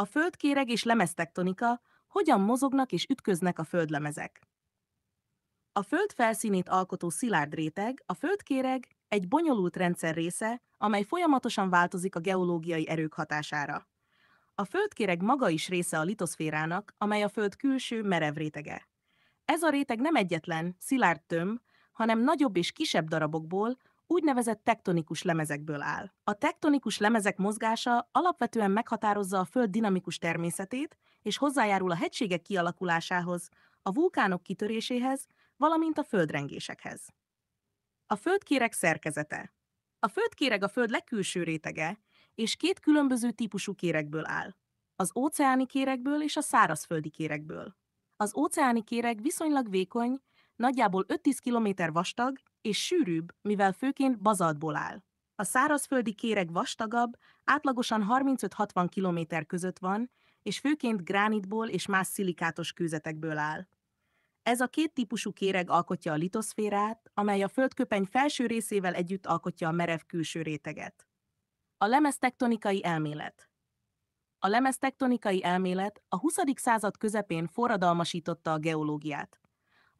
A földkéreg és lemeztektonika, hogyan mozognak és ütköznek a földlemezek. A föld felszínét alkotó szilárd réteg, a földkéreg egy bonyolult rendszer része, amely folyamatosan változik a geológiai erők hatására. A földkéreg maga is része a litoszférának, amely a föld külső merev rétege. Ez a réteg nem egyetlen, szilárd töm, hanem nagyobb és kisebb darabokból, úgynevezett tektonikus lemezekből áll. A tektonikus lemezek mozgása alapvetően meghatározza a Föld dinamikus természetét, és hozzájárul a hegységek kialakulásához, a vulkánok kitöréséhez, valamint a földrengésekhez. A földkéreg szerkezete A földkéreg a föld legkülső rétege, és két különböző típusú kéregből áll. Az óceáni kéregből és a szárazföldi kéregből. Az óceáni kéreg viszonylag vékony, nagyjából 5-10 km vastag, és sűrűbb, mivel főként bazaltból áll. A szárazföldi kéreg vastagabb, átlagosan 35-60 km között van, és főként gránitból és más szilikátos kőzetekből áll. Ez a két típusú kéreg alkotja a litoszférát, amely a földköpeny felső részével együtt alkotja a merev külső réteget. A lemeztektonikai elmélet A lemeztektonikai elmélet a 20. század közepén forradalmasította a geológiát.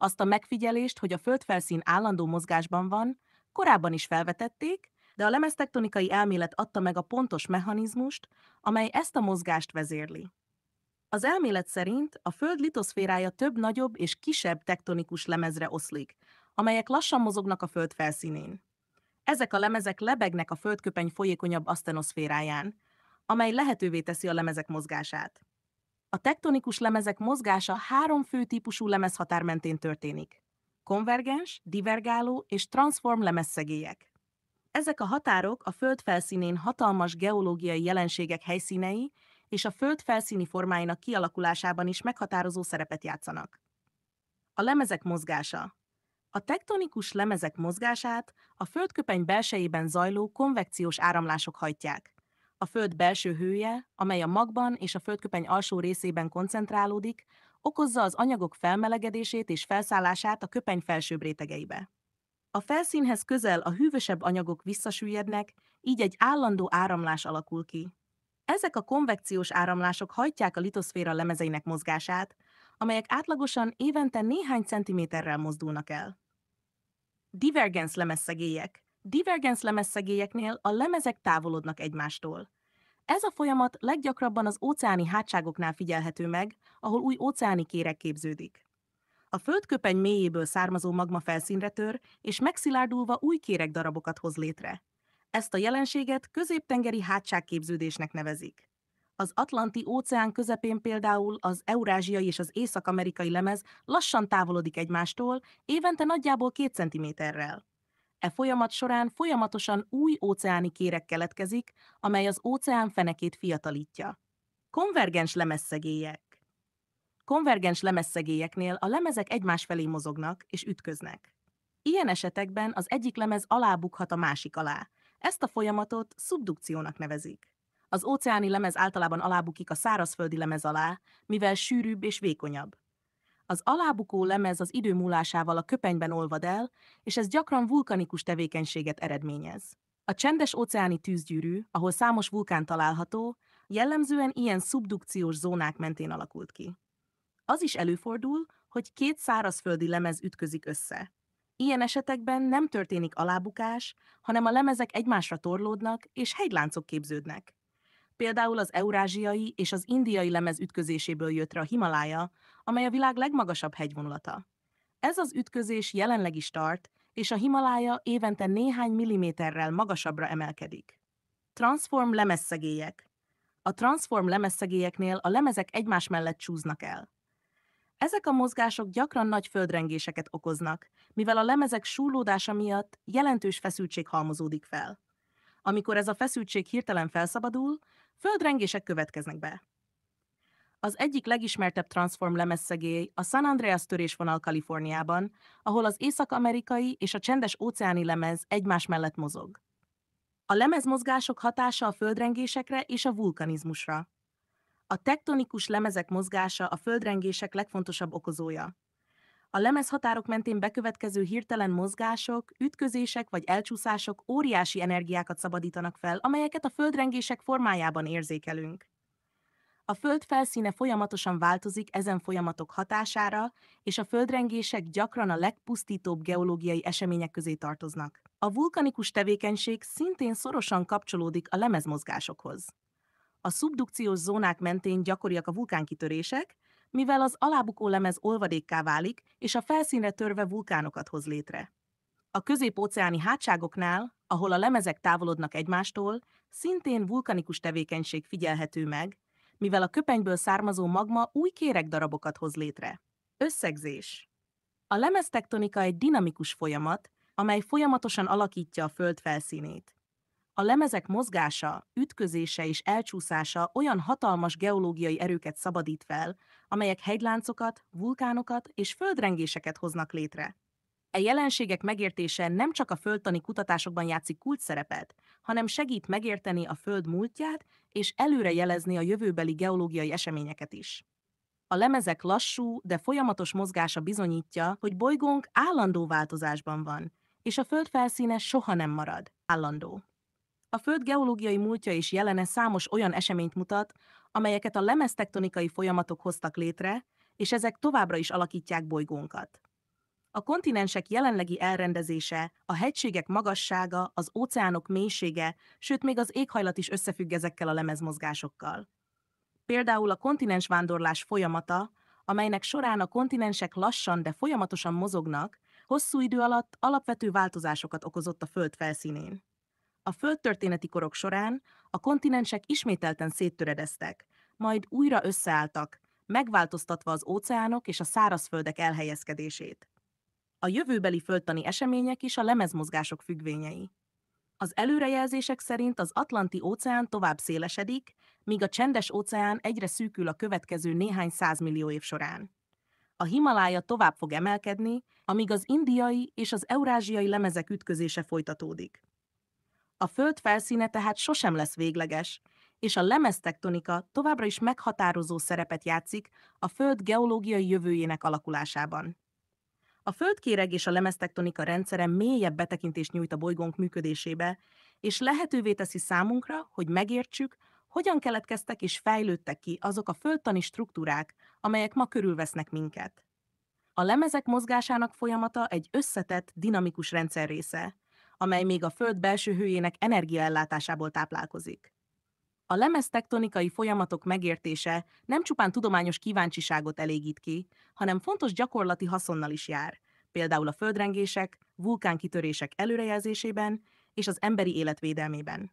Azt a megfigyelést, hogy a földfelszín állandó mozgásban van, korábban is felvetették, de a lemeztektonikai elmélet adta meg a pontos mechanizmust, amely ezt a mozgást vezérli. Az elmélet szerint a Föld litoszférája több nagyobb és kisebb tektonikus lemezre oszlik, amelyek lassan mozognak a Föld felszínén. Ezek a lemezek lebegnek a földköpeny folyékonyabb asztenoszféráján, amely lehetővé teszi a lemezek mozgását. A tektonikus lemezek mozgása három fő típusú lemezhatár mentén történik. Konvergens, divergáló és transform lemezszegélyek. Ezek a határok a Föld felszínén hatalmas geológiai jelenségek helyszínei és a Föld felszíni formáinak kialakulásában is meghatározó szerepet játszanak. A lemezek mozgása. A tektonikus lemezek mozgását a földköpeny belsejében zajló konvekciós áramlások hajtják a Föld belső hője, amely a magban és a földköpeny alsó részében koncentrálódik, okozza az anyagok felmelegedését és felszállását a köpeny felsőbb rétegeibe. A felszínhez közel a hűvösebb anyagok visszasüllyednek, így egy állandó áramlás alakul ki. Ezek a konvekciós áramlások hajtják a litoszféra lemezeinek mozgását, amelyek átlagosan évente néhány centiméterrel mozdulnak el. Divergens lemezszegélyek, divergens lemezszegélyeknél a lemezek távolodnak egymástól. Ez a folyamat leggyakrabban az óceáni hátságoknál figyelhető meg, ahol új óceáni kérek képződik. A földköpeny mélyéből származó magma felszínre tör, és megszilárdulva új kérek darabokat hoz létre. Ezt a jelenséget középtengeri hátságképződésnek nevezik. Az Atlanti óceán közepén például az eurázsiai és az észak-amerikai lemez lassan távolodik egymástól, évente nagyjából két centiméterrel. E folyamat során folyamatosan új óceáni kérek keletkezik, amely az óceán fenekét fiatalítja. Konvergens lemezszegélyek Konvergens lemezszegélyeknél a lemezek egymás felé mozognak és ütköznek. Ilyen esetekben az egyik lemez alábukhat a másik alá. Ezt a folyamatot szubdukciónak nevezik. Az óceáni lemez általában alábukik a szárazföldi lemez alá, mivel sűrűbb és vékonyabb. Az alábukó lemez az idő múlásával a köpenyben olvad el, és ez gyakran vulkanikus tevékenységet eredményez. A csendes óceáni tűzgyűrű, ahol számos vulkán található, jellemzően ilyen szubdukciós zónák mentén alakult ki. Az is előfordul, hogy két szárazföldi lemez ütközik össze. Ilyen esetekben nem történik alábukás, hanem a lemezek egymásra torlódnak és hegyláncok képződnek. Például az eurázsiai és az indiai lemez ütközéséből jött a Himalája, amely a világ legmagasabb hegyvonulata. Ez az ütközés jelenleg is tart, és a Himalája évente néhány milliméterrel magasabbra emelkedik. Transform lemezszegélyek. A transform lemezszegélyeknél a lemezek egymás mellett csúznak el. Ezek a mozgások gyakran nagy földrengéseket okoznak, mivel a lemezek súlódása miatt jelentős feszültség halmozódik fel. Amikor ez a feszültség hirtelen felszabadul, földrengések következnek be. Az egyik legismertebb Transform lemezszegély a San Andreas törésvonal Kaliforniában, ahol az észak-amerikai és a csendes óceáni lemez egymás mellett mozog. A lemezmozgások hatása a földrengésekre és a vulkanizmusra. A tektonikus lemezek mozgása a földrengések legfontosabb okozója. A lemez határok mentén bekövetkező hirtelen mozgások, ütközések vagy elcsúszások óriási energiákat szabadítanak fel, amelyeket a földrengések formájában érzékelünk. A Föld felszíne folyamatosan változik ezen folyamatok hatására, és a földrengések gyakran a legpusztítóbb geológiai események közé tartoznak. A vulkanikus tevékenység szintén szorosan kapcsolódik a lemezmozgásokhoz. A szubdukciós zónák mentén gyakoriak a vulkánkitörések, mivel az alábukó lemez olvadékká válik, és a felszínre törve vulkánokat hoz létre. A középóceáni hátságoknál, ahol a lemezek távolodnak egymástól, szintén vulkanikus tevékenység figyelhető meg, mivel a köpenyből származó magma új kéregdarabokat hoz létre. Összegzés A lemeztektonika egy dinamikus folyamat, amely folyamatosan alakítja a Föld felszínét. A lemezek mozgása, ütközése és elcsúszása olyan hatalmas geológiai erőket szabadít fel, amelyek hegyláncokat, vulkánokat és földrengéseket hoznak létre. E jelenségek megértése nem csak a földtani kutatásokban játszik kult szerepet, hanem segít megérteni a Föld múltját és előre jelezni a jövőbeli geológiai eseményeket is. A lemezek lassú, de folyamatos mozgása bizonyítja, hogy bolygónk állandó változásban van, és a Föld felszíne soha nem marad állandó. A Föld geológiai múltja és jelene számos olyan eseményt mutat, amelyeket a lemeztektonikai folyamatok hoztak létre, és ezek továbbra is alakítják bolygónkat. A kontinensek jelenlegi elrendezése, a hegységek magassága, az óceánok mélysége, sőt még az éghajlat is összefügg ezekkel a lemezmozgásokkal. Például a kontinensvándorlás folyamata, amelynek során a kontinensek lassan, de folyamatosan mozognak, hosszú idő alatt alapvető változásokat okozott a Föld felszínén. A földtörténeti korok során a kontinensek ismételten széttöredeztek, majd újra összeálltak, megváltoztatva az óceánok és a szárazföldek elhelyezkedését a jövőbeli földtani események és a lemezmozgások függvényei. Az előrejelzések szerint az Atlanti óceán tovább szélesedik, míg a csendes óceán egyre szűkül a következő néhány százmillió év során. A Himalája tovább fog emelkedni, amíg az indiai és az eurázsiai lemezek ütközése folytatódik. A föld felszíne tehát sosem lesz végleges, és a lemeztektonika továbbra is meghatározó szerepet játszik a föld geológiai jövőjének alakulásában. A földkéreg és a lemeztektonika rendszere mélyebb betekintést nyújt a bolygónk működésébe, és lehetővé teszi számunkra, hogy megértsük, hogyan keletkeztek és fejlődtek ki azok a földtani struktúrák, amelyek ma körülvesznek minket. A lemezek mozgásának folyamata egy összetett, dinamikus rendszer része, amely még a Föld belső hőjének energiaellátásából táplálkozik. A tektonikai folyamatok megértése nem csupán tudományos kíváncsiságot elégít ki, hanem fontos gyakorlati haszonnal is jár, például a földrengések, vulkánkitörések előrejelzésében és az emberi életvédelmében.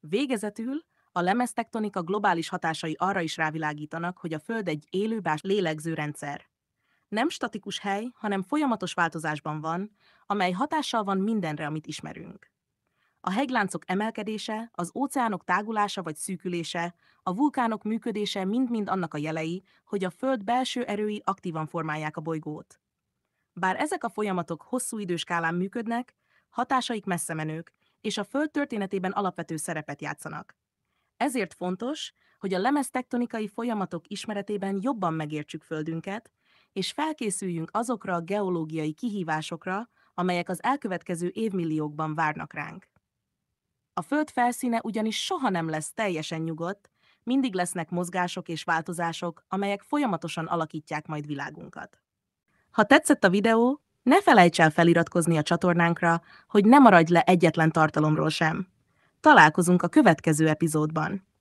Végezetül a lemeztektonika globális hatásai arra is rávilágítanak, hogy a Föld egy élőbás lélegző rendszer. Nem statikus hely, hanem folyamatos változásban van, amely hatással van mindenre, amit ismerünk a hegyláncok emelkedése, az óceánok tágulása vagy szűkülése, a vulkánok működése mind-mind annak a jelei, hogy a Föld belső erői aktívan formálják a bolygót. Bár ezek a folyamatok hosszú időskálán működnek, hatásaik menők, és a Föld történetében alapvető szerepet játszanak. Ezért fontos, hogy a lemeztektonikai folyamatok ismeretében jobban megértsük Földünket, és felkészüljünk azokra a geológiai kihívásokra, amelyek az elkövetkező évmilliókban várnak ránk. A Föld felszíne ugyanis soha nem lesz teljesen nyugodt, mindig lesznek mozgások és változások, amelyek folyamatosan alakítják majd világunkat. Ha tetszett a videó, ne felejts el feliratkozni a csatornánkra, hogy ne maradj le egyetlen tartalomról sem. Találkozunk a következő epizódban.